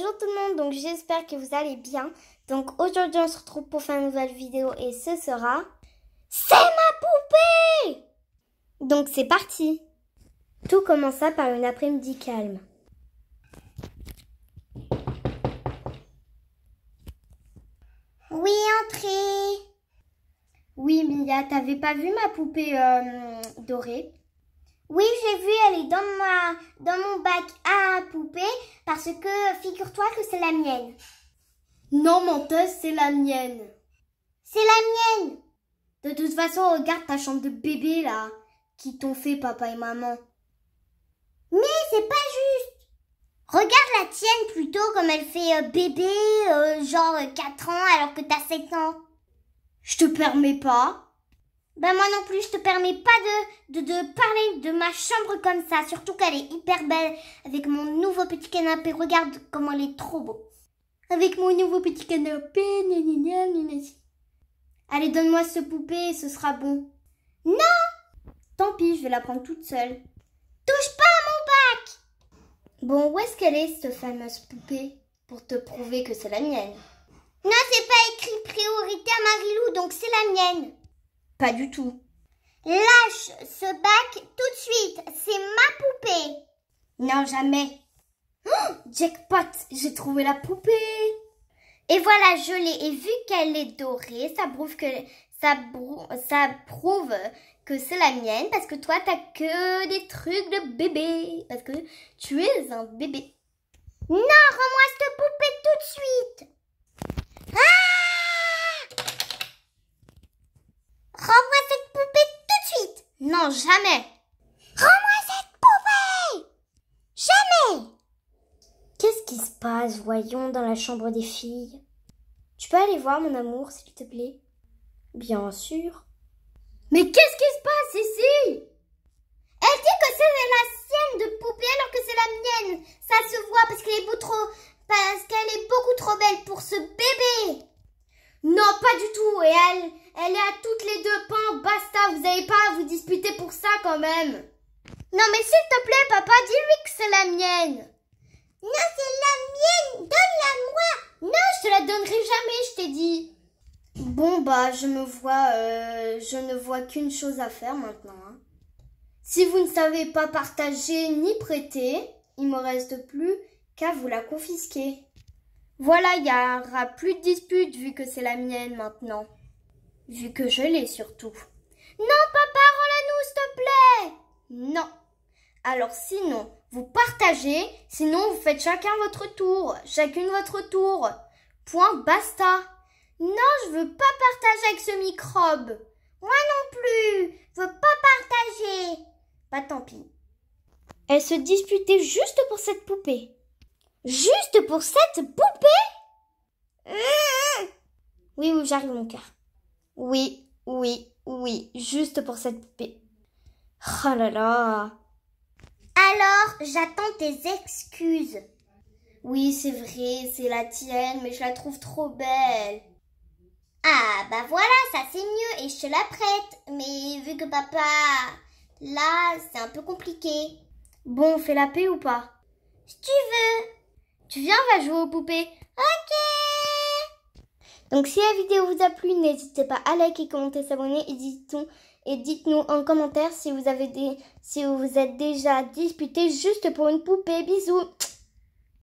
Bonjour tout le monde, donc j'espère que vous allez bien. Donc aujourd'hui on se retrouve pour faire une nouvelle vidéo et ce sera... C'est ma poupée Donc c'est parti Tout commença par une après-midi calme. Oui, entrez Oui Mia, t'avais pas vu ma poupée euh, dorée oui, j'ai vu, elle est dans, ma, dans mon bac à poupée parce que figure-toi que c'est la mienne. Non, menteuse, c'est la mienne. C'est la mienne. De toute façon, regarde ta chambre de bébé là, qui t'ont fait papa et maman. Mais c'est pas juste. Regarde la tienne plutôt comme elle fait euh, bébé, euh, genre 4 ans alors que t'as 7 ans. Je te permets pas. Ben moi non plus, je te permets pas de, de, parler de ma chambre comme ça, surtout qu'elle est hyper belle avec mon nouveau petit canapé. Regarde comment elle est trop beau. Avec mon nouveau petit canapé, Allez, donne-moi ce poupée, ce sera bon. Non Tant pis, je vais la prendre toute seule. Touche pas à mon bac Bon, où est-ce qu'elle est, cette fameuse poupée Pour te prouver que c'est la mienne. Non, c'est pas écrit priorité à Marilou, donc c'est la mienne. Pas du tout. Lâche ce bac tout de suite, c'est ma poupée. Non, jamais. Oh, jackpot, j'ai trouvé la poupée. Et voilà, je l'ai. Et vu qu'elle est dorée, ça prouve que ça, ça prouve que c'est la mienne parce que toi t'as que des trucs de bébé parce que tu es un bébé. Non, rends-moi jamais. Rends-moi cette poupée Jamais Qu'est-ce qui se passe, voyons, dans la chambre des filles Tu peux aller voir, mon amour, s'il te plaît Bien sûr. Mais qu'est-ce qui se passe ici Elle dit que c'est la sienne de poupée alors que c'est la mienne. Ça se voit parce qu'elle est beaucoup trop, parce qu'elle est beaucoup trop belle pour ce bébé. Non, pas du tout. Et elle, elle est à toutes les deux pans. Basta, vous avez pas à vous disputer pour ça quand même. Non mais s'il te plaît, papa, dis-lui que c'est la mienne. Non, c'est la mienne. Donne-la moi. Non, je te la donnerai jamais, je t'ai dit. Bon bah, je me vois, euh, je ne vois qu'une chose à faire maintenant. Hein. Si vous ne savez pas partager ni prêter, il me reste plus qu'à vous la confisquer. Voilà, il n'y aura plus de dispute vu que c'est la mienne maintenant vu que je l'ai surtout. Non, papa, rends-la nous, s'il te plaît Non. Alors sinon, vous partagez, sinon vous faites chacun votre tour, chacune votre tour. Point, basta. Non, je veux pas partager avec ce microbe. Moi non plus, je veux pas partager. Pas bah, tant pis. Elle se disputait juste pour cette poupée. Juste pour cette poupée mmh, mmh. Oui, oui, j'arrive mon cœur. Oui, oui, oui, juste pour cette poupée. Oh là là Alors, j'attends tes excuses. Oui, c'est vrai, c'est la tienne, mais je la trouve trop belle. Ah, bah voilà, ça c'est mieux et je te la prête. Mais vu que papa... Là, c'est un peu compliqué. Bon, on fait la paix ou pas Si tu veux. Tu viens, on va jouer aux poupées. Ok donc si la vidéo vous a plu, n'hésitez pas à liker, commenter, s'abonner et dites-nous et dites-nous en commentaire si vous avez des si vous vous êtes déjà disputé juste pour une poupée. Bisous.